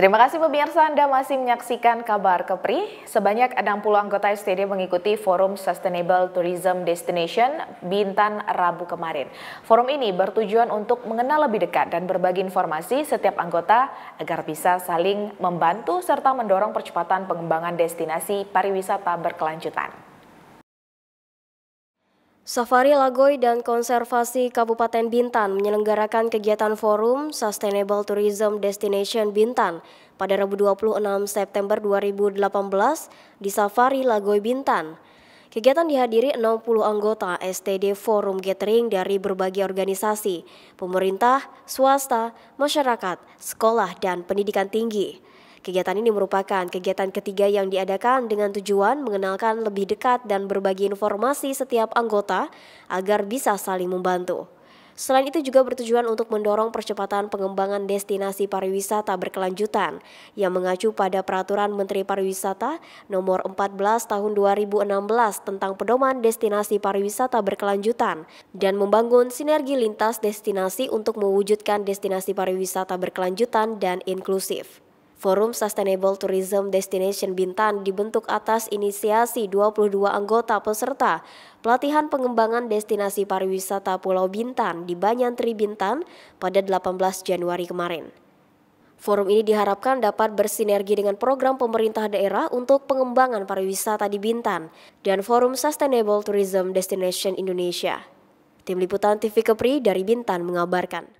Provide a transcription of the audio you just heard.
Terima kasih pemirsa Anda masih menyaksikan kabar Kepri. Sebanyak 60 anggota STD mengikuti Forum Sustainable Tourism Destination Bintan Rabu kemarin. Forum ini bertujuan untuk mengenal lebih dekat dan berbagi informasi setiap anggota agar bisa saling membantu serta mendorong percepatan pengembangan destinasi pariwisata berkelanjutan. Safari Lagoy dan Konservasi Kabupaten Bintan menyelenggarakan kegiatan forum Sustainable Tourism Destination Bintan pada Rabu 26 September 2018 di Safari Lagoy Bintan. Kegiatan dihadiri 60 anggota STD Forum Gathering dari berbagai organisasi, pemerintah, swasta, masyarakat, sekolah, dan pendidikan tinggi. Kegiatan ini merupakan kegiatan ketiga yang diadakan dengan tujuan mengenalkan lebih dekat dan berbagi informasi setiap anggota agar bisa saling membantu. Selain itu juga bertujuan untuk mendorong percepatan pengembangan destinasi pariwisata berkelanjutan yang mengacu pada peraturan Menteri Pariwisata nomor 14 tahun 2016 tentang pedoman destinasi pariwisata berkelanjutan dan membangun sinergi lintas destinasi untuk mewujudkan destinasi pariwisata berkelanjutan dan inklusif. Forum Sustainable Tourism Destination Bintan dibentuk atas inisiasi 22 anggota peserta pelatihan pengembangan destinasi pariwisata Pulau Bintan di Banyantri Bintan pada 18 Januari kemarin. Forum ini diharapkan dapat bersinergi dengan program pemerintah daerah untuk pengembangan pariwisata di Bintan dan Forum Sustainable Tourism Destination Indonesia. Tim Liputan TV Kepri dari Bintan mengabarkan.